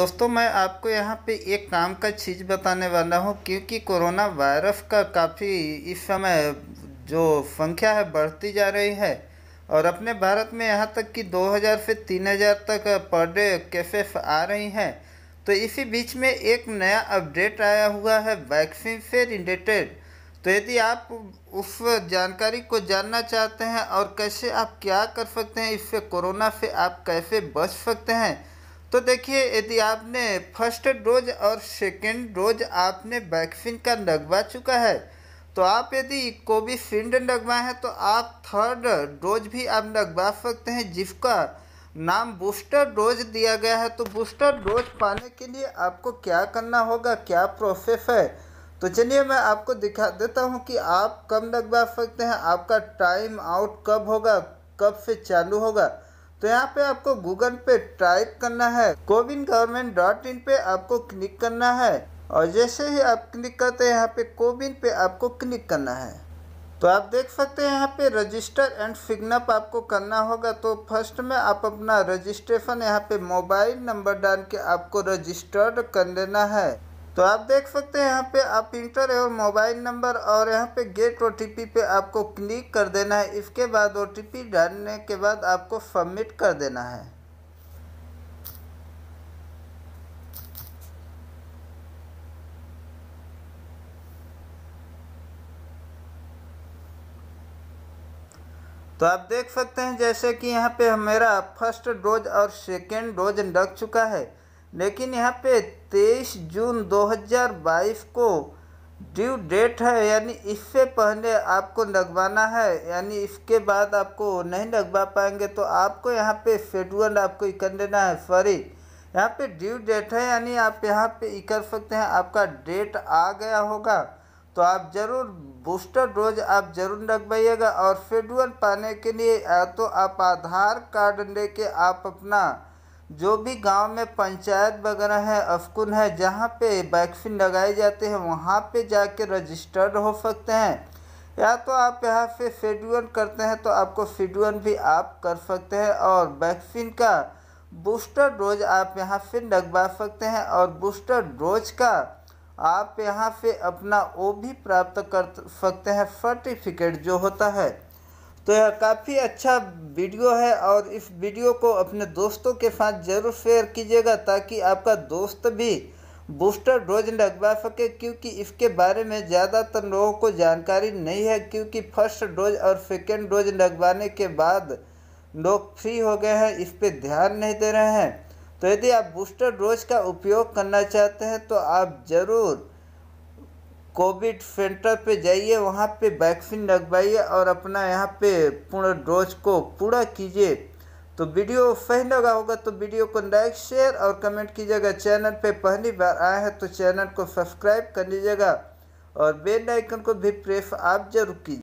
दोस्तों मैं आपको यहाँ पे एक काम का चीज़ बताने वाला हूँ क्योंकि कोरोना वायरस का काफ़ी इस समय जो संख्या है बढ़ती जा रही है और अपने भारत में यहाँ तक कि 2000 से 3000 तक पर डे केसेस आ रही हैं तो इसी बीच में एक नया अपडेट आया हुआ है वैक्सीन से रिलेटेड तो यदि आप उस जानकारी को जानना चाहते हैं और कैसे आप क्या कर सकते हैं इससे कोरोना से आप कैसे बच सकते हैं तो देखिए यदि आपने फर्स्ट डोज और सेकेंड डोज आपने वैक्सीन का लगवा चुका है तो आप यदि कोविशील्ड लगवाए हैं तो आप थर्ड डोज भी आप लगवा सकते हैं जिसका नाम बूस्टर डोज दिया गया है तो बूस्टर डोज पाने के लिए आपको क्या करना होगा क्या प्रोसेस है तो चलिए मैं आपको दिखा देता हूँ कि आप कब लगवा सकते हैं आपका टाइम आउट कब होगा कब से चालू होगा तो यहाँ पे आपको गूगल पे टाइप करना है कोविन गवर्नमेंट डॉट इन पे आपको क्लिक करना है और जैसे ही आप क्लिक करते हैं यहाँ पे कोविन पे आपको क्लिक करना है तो आप देख सकते हैं यहाँ पे रजिस्टर एंड सिग्नप आपको करना होगा तो फर्स्ट में आप अपना रजिस्ट्रेशन यहाँ पे मोबाइल नंबर डाल के आपको रजिस्टर्ड कर लेना है तो आप देख सकते हैं यहाँ पे आप इंटर एवं मोबाइल नंबर और यहाँ पे गेट ओ पे आपको क्लिक कर देना है इसके बाद ओ डालने के बाद आपको सबमिट कर देना है तो आप देख सकते हैं जैसे कि यहाँ पे मेरा फर्स्ट डोज और सेकेंड डोज लग चुका है लेकिन यहाँ पे तेईस जून 2022 को ड्यू डेट है यानी इससे पहले आपको लगवाना है यानी इसके बाद आपको नहीं लगवा पाएंगे तो आपको यहाँ पे शेड्यूल आपको कर लेना है सॉरी यहाँ पे ड्यू डेट है यानी आप यहाँ पे ये कर सकते हैं आपका डेट आ गया होगा तो आप ज़रूर बूस्टर डोज आप ज़रूर लगवाइएगा और शेड्यूल पाने के लिए या तो आप आधार कार्ड लेके आप अपना जो भी गांव में पंचायत वगैरह है अफकुन है जहाँ पे वैक्सीन लगाई जाती है वहाँ पे जाके रजिस्टर्ड हो सकते हैं या तो आप यहाँ से शेड्यूल करते हैं तो आपको शेड्यूल भी आप कर सकते हैं और वैक्सीन का बूस्टर डोज आप यहाँ से लगवा सकते हैं और बूस्टर डोज का आप यहाँ से अपना वो भी प्राप्त कर सकते हैं सर्टिफिकेट जो होता है तो यह काफ़ी अच्छा वीडियो है और इस वीडियो को अपने दोस्तों के साथ ज़रूर शेयर कीजिएगा ताकि आपका दोस्त भी बूस्टर डोज लगवा सके क्योंकि इसके बारे में ज़्यादातर लोगों को जानकारी नहीं है क्योंकि फर्स्ट डोज और सेकेंड डोज लगवाने के बाद लोग फ्री हो गए हैं इस पर ध्यान नहीं दे रहे हैं तो यदि आप बूस्टर डोज का उपयोग करना चाहते हैं तो आप ज़रूर कोविड सेंटर पे जाइए वहाँ पे वैक्सीन लगवाइए और अपना यहाँ पे पूर्ण डोज को पूरा कीजिए तो वीडियो सही लगा होगा तो वीडियो को लाइक शेयर और कमेंट कीजिएगा चैनल पे पहली बार आए हैं तो चैनल को सब्सक्राइब कर लीजिएगा और बेल आइकन को भी प्रेस आप जरूर कीजिए